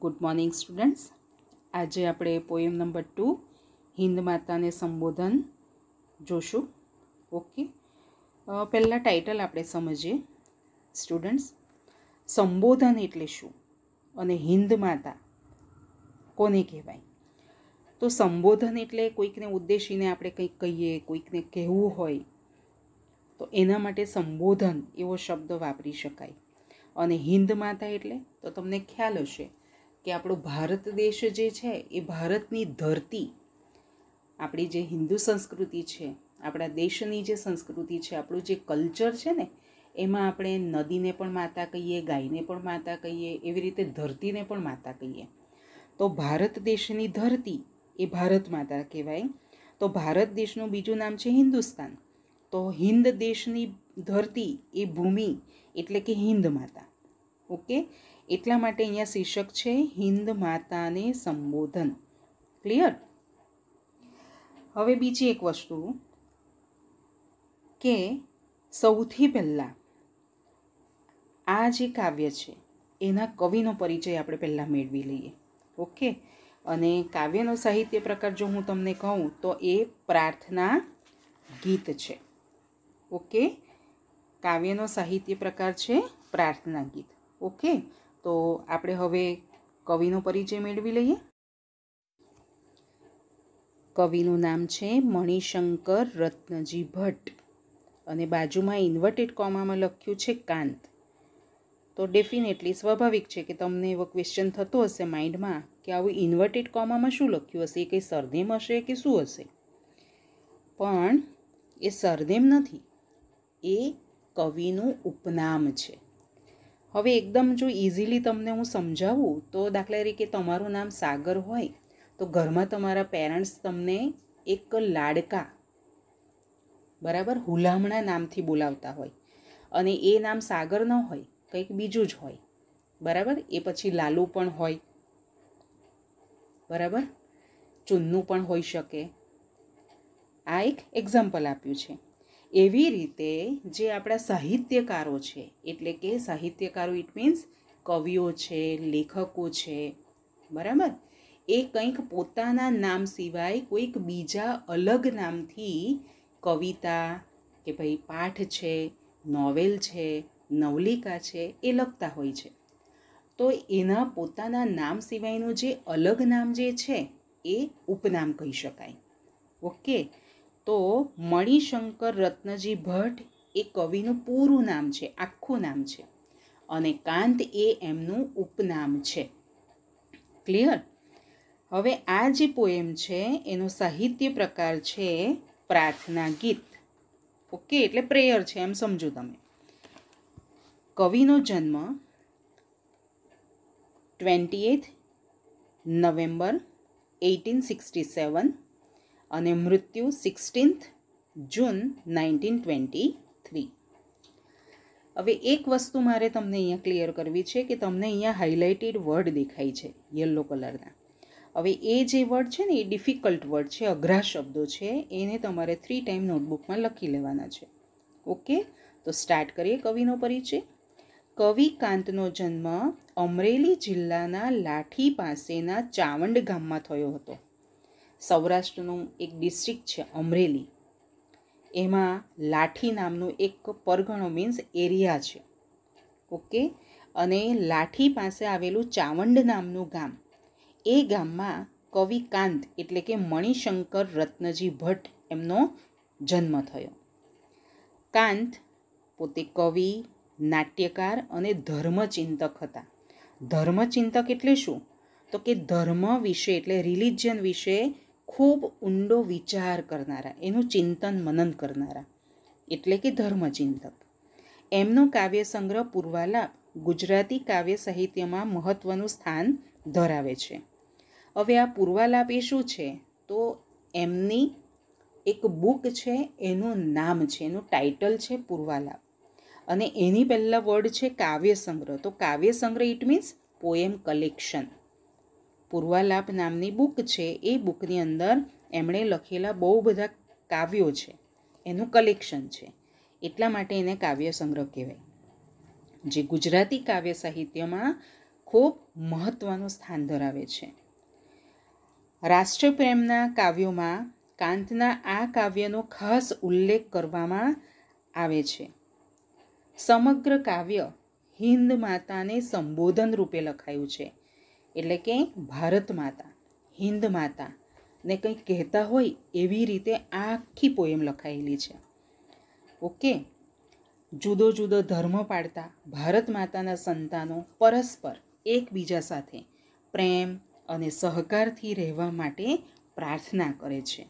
good morning students આજે આપણે poem number two Hind માતાને સંબોધન જોશું ઓકે પહેલાં ટાઇટલ આપણે સમજીએ સ્ટુડન્ટ્સ સંબોધન એટલે શું અને હિન્દ માતા કોને કહેવાય તો સંબોધન એટલે કોઈકને ઉદ્દેશીને આપણે કંઈક કહીએ કોઈકને કહેવું હોય તો એના માટે સંબોધન એવો શબ્દ વાપરી શકાય અને હિન્દ માતા એટલે તો તમને ખ્યાલ હશે કે આપણો ભારત દેશ જે છે એ ભારતની ધરતી આપણી જે હિન્દુ સંસ્કૃતિ છે આપણા દેશની જે સંસ્કૃતિ છે આપણું જે કલ્ચર છે ને એમાં આપણે નદીને પણ માતા કહીએ ગાયને પણ માતા કહીએ એવી રીતે ધરતીને પણ માતા કહીએ તો ભારત દેશની ધરતી એ ભારત માતા કહેવાય તો ભારત દેશનું બીજું નામ છે હિન્દુસ્તાન તો હિન્દ દેશની ધરતી એ ભૂમિ એટલે કે હિન્દ માતા ઓકે એટલા માટે અહીંયા શીર્ષક છે હિન્દ માતાને સંબોધન ક્લિયર હવે બીજી એક વસ્તુ કે સૌથી પહેલાં આ જે કાવ્ય છે એના કવિનો પરિચય આપણે પહેલાં મેળવી લઈએ ઓકે અને કાવ્યનો સાહિત્ય પ્રકાર જો હું તમને કહું તો એ પ્રાર્થના ગીત છે ઓકે કાવ્યનો સાહિત્ય પ્રકાર છે પ્રાર્થના ગીત ઓકે તો આપણે હવે કવિનો પરિચય મેળવી લઈએ કવિનું નામ છે મણિશંકર રત્નજી ભટ્ટ અને બાજુમાં ઇન્વર્ટેડ કોમામાં લખ્યું છે કાંત તો ડેફિનેટલી સ્વાભાવિક છે કે તમને એવો ક્વેશ્ચન થતો હશે માઇન્ડમાં કે આવું ઇન્વર્ટેડ કોમામાં શું લખ્યું હશે એ કંઈ સરનેમ હશે કે શું હશે પણ એ સરનેમ નથી એ કવિનું ઉપનામ છે હવે એકદમ જો ઇઝીલી તમને હું સમજાવું તો દાખલા તરીકે તમારું નામ સાગર હોય તો ઘરમાં તમારા પેરેન્ટ્સ તમને એક લાડકા બરાબર હુલામણા નામથી બોલાવતા હોય અને એ નામ સાગર ન હોય કંઈક બીજું જ હોય બરાબર એ પછી લાલુ પણ હોય બરાબર ચુન્નું પણ હોઈ શકે આ એક એક્ઝામ્પલ આપ્યું છે એવી રીતે જે આપણા સાહિત્યકારો છે એટલે કે સાહિત્યકારો ઇટ મીન્સ કવિઓ છે લેખકો છે બરાબર એ કંઈક પોતાના નામ સિવાય કોઈક બીજા અલગ નામથી કવિતા કે ભાઈ પાઠ છે નોવેલ છે નવલિકા છે એ લખતા હોય છે તો એના પોતાના નામ સિવાયનું જે અલગ નામ જે છે એ ઉપનામ કહી શકાય ઓકે તો મણિશંકર રત્નજી ભટ્ટ એ કવિનું પૂરું નામ છે આખું નામ છે અને કાંત એ એમનું ઉપનામ છે ક્લિયર હવે આ જે પોએમ છે એનો સાહિત્ય પ્રકાર છે પ્રાર્થના ગીત ઓકે એટલે પ્રેયર છે એમ સમજો તમે કવિનો જન્મ twenty eighth November eighteen sixty seven અને મૃત્યુ sixteenth June nineteen twenty three હવે એક વસ્તુ મારે તમને અહીંયા ક્લિયર કરવી છે કે તમને અહીંયા હાઇલાઇટેડ વર્ડ દેખાય છે યલો કલરના હવે એ જે વર્ડ છે ને એ ડિફિકલ્ટ વર્ડ છે અઘરા શબ્દો છે એને તમારે થ્રી ટાઈમ નોટબુકમાં લખી લેવાના છે ઓકે તો સ્ટાર્ટ કરીએ કવિનો પરિચય કવિ કાંતનો જન્મ અમરેલી જિલ્લાના લાઠી પાસેના ચાવંડ ગામમાં થયો હતો સૌરાષ્ટ્રનું એક ડિસ્ટ્રિક્ટ છે અમરેલી એમાં લાઠી નામનું એક પરગણો મીન્સ એરિયા છે ઓકે અને લાઠી પાસે આવેલું ચાવંડ નામનું ગામ એ ગામમાં કવિ કાંત એટલે કે મણિશંકર રત્નજી ભટ્ટ એમનો જન્મ થયો કાંત પોતે કવિ નાટ્યકાર અને ધર્મચિંતક હતા ધર્મચિંતક એટલે શું તો કે ધર્મ વિશે એટલે રિલિજન વિશે ખૂબ ઊંડો વિચાર કરનારા એનું ચિંતન મનન કરનારા એટલે કે ધર્મચિંતક એમનો કાવ્ય સંગ્રહ પૂર્વાલાપ ગુજરાતી કાવ્ય સાહિત્યમાં મહત્ત્વનું સ્થાન ધરાવે છે હવે આ પૂર્વાલાપ એ શું છે તો એમની એક બુક છે એનું નામ છે એનું ટાઇટલ છે પૂર્વાલાપ અને એની પહેલાં વર્ડ છે કાવ્ય સંગ્રહ તો કાવ્ય સંગ્રહ it means poem collection Purvalap નામની બુક છે એ બુકની અંદર એમણે લખેલા બહુ બધા કાવ્યો છે એનું કલેક્શન છે એટલા માટે એને કાવ્ય સંગ્રહ કહેવાય જે ગુજરાતી કાવ્ય સાહિત્યમાં ખૂબ મહત્ત્વનું સ્થાન ધરાવે છે રાષ્ટ્રપ્રેમના કાવ્યોમાં કાંતના આ કાવ્યનો ખાસ ઉલ્લેખ કરવામાં આવે છે સમગ્ર કાવ્ય હિન્દ માતાને સંબોધન રૂપે લખાયું છે એટલે કે ભારત માતા હિન્દ માતા ને કંઈક કહેતા હોય એવી રીતે આખી પોએમ લખાયેલી છે ઓકે જુદો જુદો ધર્મ પાડતા ભારત માતાના સંતાનો પરસ્પર એકબીજા સાથે પ્રેમ અને સહકારથી રહેવા માટે પ્રાર્થના કરે છે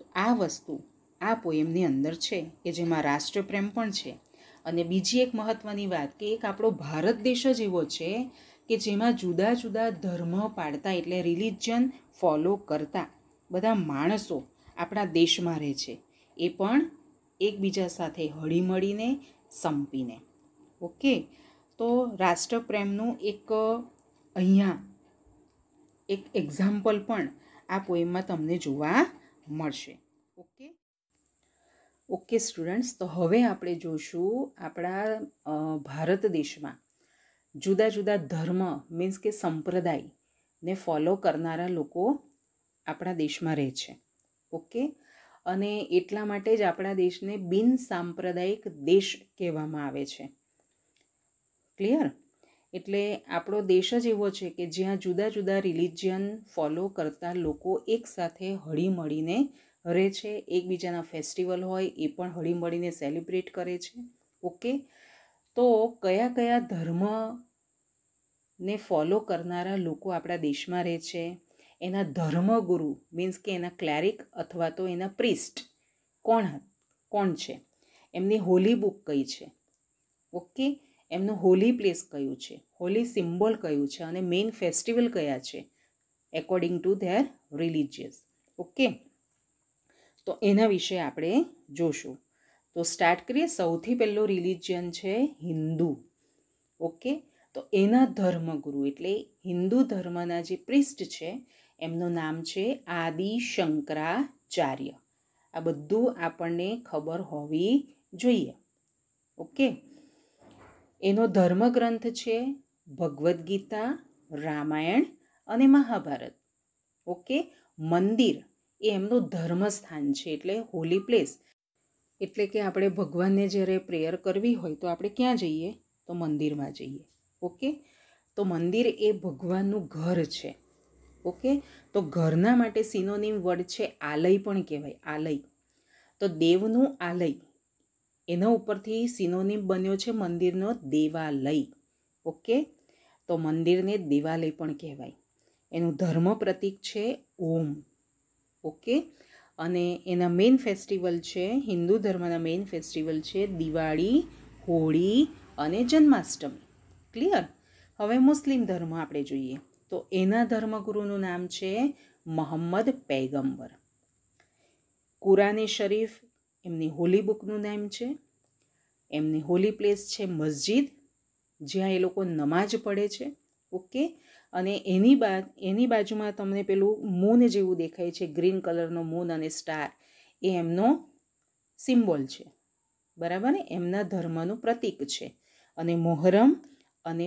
તો આ વસ્તુ આ પોએમની અંદર છે કે જેમાં રાષ્ટ્રપ્રેમ પણ છે અને બીજી એક મહત્ત્વની વાત કે એક આપણો ભારત દેશ જ એવો છે કે જેમાં જુદા જુદા ધર્મ પાડતા એટલે રિલિજન ફોલો કરતા બધા માણસો આપણા દેશમાં રહે છે એ પણ એકબીજા સાથે હળીમળીને સંપીને ઓકે તો રાષ્ટ્રપ્રેમનું એક અહીંયા એક એક્ઝામ્પલ પણ આ પોએમમાં તમને જોવા મળશે ઓકે ઓકે સ્ટુડન્ટ્સ તો હવે આપણે જોશું આપણા ભારત દેશમાં જુદા જુદા ધર્મ મીન્સ કે સંપ્રદાય ને ફોલો કરનારા લોકો આપણા દેશમાં રહે છે ઓકે અને એટલા માટે જ આપણા દેશને બિન સાંપ્રદાયિક દેશ કહેવામાં આવે છે ક્લિયર એટલે આપણો દેશ જ એવો છે કે જ્યાં જુદા જુદા રિલિજિયન ફોલો કરતા લોકો એકસાથે હળીમળીને રહે છે એકબીજાના ફેસ્ટિવલ હોય એ પણ હળીમળીને સેલિબ્રેટ કરે છે ઓકે તો કયા કયા ધર્મને ફોલો કરનારા લોકો આપણા દેશમાં રહે છે એના ધર્મગુરુ મીન્સ કે એના ક્લેરિક અથવા તો એના પ્રિસ્ટ કોણ કોણ છે એમની હોલી બુક કઈ છે ઓકે એમનું હોલી પ્લેસ કયું છે હોલી સિમ્બોલ કયું છે અને મેઇન ફેસ્ટિવલ કયા છે according to their religious okay તો એના વિશે આપણે જોશું તો સ્ટાર્ટ કરીએ સૌથી પહેલો રિલિજિયન છે હિન્દુ ઓકે તો એના ધર્મગુરુ એટલે હિન્દુ ધર્મના જે પ્રિસ્ટ છે એમનું નામ છે આદિ શંકરાચાર્ય આ બધું આપણને ખબર હોવી જોઈએ ઓકે એનો ધર્મગ્રંથ છે ભગવદ્ ગીતા રામાયણ અને મહાભારત ઓકે મંદિર એ એમનું ધર્મસ્થાન છે એટલે હોલી પ્લેસ એટલે કે આપણે ભગવાનને જ્યારે પ્રેયર કરવી હોય તો આપણે ક્યાં જઈએ તો મંદિરમાં જઈએ ઓકે તો મંદિર એ ભગવાનનું ઘર છે ઓકે તો ઘરના માટે સિનોનિમ વર્ડ છે આલય પણ કહેવાય આલય તો દેવનું આલય એના ઉપરથી સિનોનિમ બન્યો છે મંદિરનો દેવાલય ઓકે તો મંદિરને દેવાલય પણ કહેવાય એનું ધર્મ પ્રતીક છે ઓમ ઓકે અને એના મેઇન ફેસ્ટિવલ છે હિન્દુ ધર્મના મેઇન ફેસ્ટિવલ છે દિવાળી હોળી અને જન્માષ્ટમી ક્લિયર હવે મુસ્લિમ ધર્મ આપણે જોઈએ તો એના ધર્મગુરુનું નામ છે મોહમ્મદ પૈગંબર કુરાને શરીફ એમની હોલી બુકનું નામ છે એમની હોલી પ્લેસ છે મસ્જિદ જ્યાં એ લોકો નમાજ પઢે છે ઓકે અને એની બા એની બાજુમાં તમને પેલું મૂન જેવું દેખાય છે ગ્રીન કલરનો મૂન અને સ્ટાર એ એમનો સિમ્બોલ છે બરાબર ને એમના ધર્મનું પ્રતીક છે અને મોહરમ અને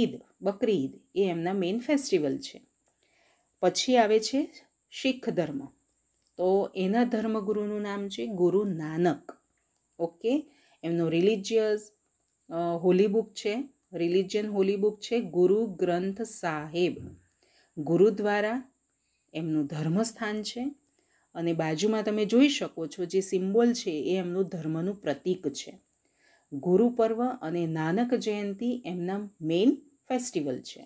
ઈદ બકરી ઈદ એ એમના મેઇન ફેસ્ટિવલ છે પછી આવે છે શીખ ધર્મ તો એના ધર્મગુરુનું નામ છે ગુરુ નાનક ઓકે એમનો રિલિજિયસ હોલી બુક છે રિલિજિયન હોલી બુક છે ગુરુ ગ્રંથ સાહેબ ગુરુદ્વારા એમનું ધર્મસ્થાન છે અને બાજુમાં તમે જોઈ શકો છો જે સિમ્બોલ છે એ એમનું ધર્મનું પ્રતીક છે ગુરુ પર્વ અને નાનક જયંતી એમના મેઇન ફેસ્ટિવલ છે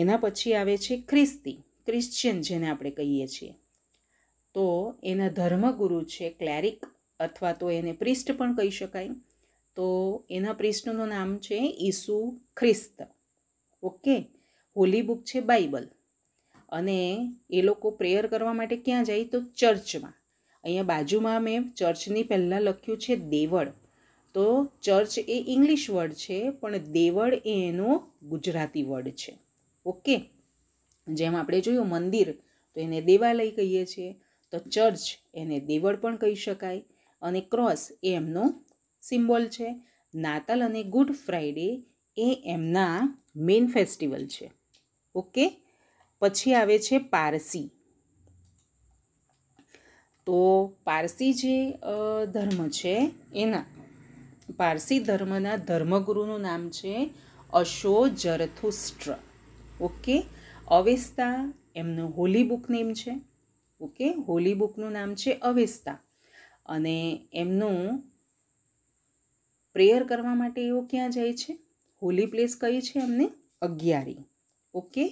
એના પછી આવે છે ખ્રિસ્તી ક્રિશ્ચિયન જેને આપણે કહીએ છીએ તો એના ધર્મગુરુ છે ક્લેરિક અથવા તો એને પ્રિસ્ટ પણ કહી શકાય તો એના પ્રેસ્ટનું નામ છે ઈસુ ખ્રિસ્ત ઓકે હોલી બુક છે બાઇબલ અને એ લોકો પ્રેયર કરવા માટે ક્યાં જાય તો ચર્ચમાં અહીંયા બાજુમાં મેં ચર્ચની પહેલાં લખ્યું છે દેવળ તો ચર્ચ એ ઇંગ્લિશ વર્ડ છે પણ દેવળ એ એનો ગુજરાતી વર્ડ છે ઓકે જેમ આપણે જોયું મંદિર તો એને દેવાલય કહીએ છીએ તો ચર્ચ એને દેવળ પણ કહી શકાય અને ક્રોસ એ એમનો સિમ્બોલ છે નાતાલ અને ગુડ ફ્રાઈડે એ એમના મેઇન ફેસ્ટિવલ છે ઓકે પછી આવે છે પારસી તો પારસી જે ધર્મ છે એના પારસી ધર્મના ધર્મગુરુનું નામ છે અશો જરથુસ્ટ્ર ઓકે અવેસ્તા એમનું હોલી બુક નેમ છે ઓકે હોલી બુકનું નામ છે અવેસ્તા અને એમનું પ્રેયર કરવા માટે એઓ ક્યાં જાય છે હોલી પ્લેસ કઈ છે એમને અગિયારી ઓકે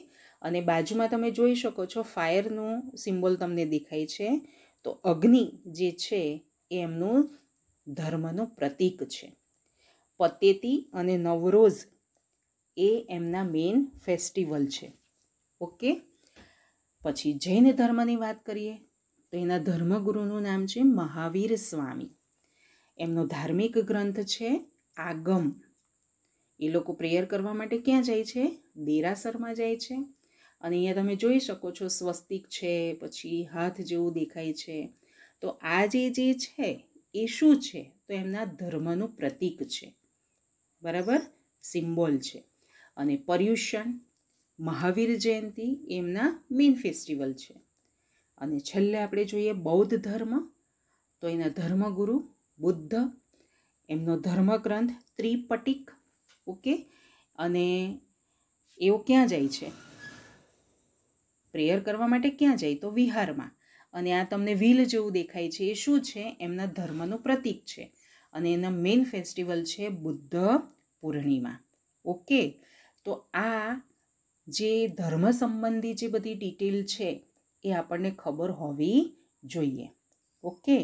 અને બાજુમાં તમે જોઈ શકો છો ફાયરનું સિમ્બોલ તમને દેખાય છે તો અગ્નિ જે છે એ એમનું ધર્મનું પ્રતીક છે પતેતી અને નવરોઝ એ એમના મેઇન ફેસ્ટિવલ છે ઓકે પછી જૈન ધર્મની વાત કરીએ તો એના ધર્મગુરુનું નામ છે મહાવીર સ્વામી એમનો ધાર્મિક ગ્રંથ છે આગમ એ લોકો પ્રેયર કરવા માટે ક્યાં જાય છે દેરાસરમાં જાય છે અને અહીંયા તમે જોઈ શકો છો સ્વસ્તિક છે પછી હાથ જેવું દેખાય છે તો આ જે જે છે એ શું છે તો એમના ધર્મનું પ્રતીક છે બરાબર સિમ્બોલ છે અને પર્યુષણ મહાવીર જયંતિ એમના મેઇન ફેસ્ટિવલ છે અને છેલ્લે આપણે જોઈએ બૌદ્ધ ધર્મ તો એના ધર્મગુરુ બુદ્ધ એમનો ધર્મગ્રંથ ત્રિપટિક ઓકે અને એઓ ક્યાં જાય છે પ્રેયર કરવા માટે ક્યાં જાય તો વિહારમાં અને આ તમને વ્હીલ જેવું દેખાય છે એ શું છે એમના ધર્મનું પ્રતીક છે અને એના મેઇન ફેસ્ટિવલ છે બુદ્ધ પૂર્ણિમા ઓકે તો આ જે ધર્મ સંબંધી જે બધી ડિટેલ છે એ આપણને ખબર હોવી જોઈએ ઓકે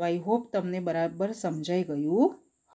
તો આઈ હોપ તમને બરાબર સમજાઈ ગયું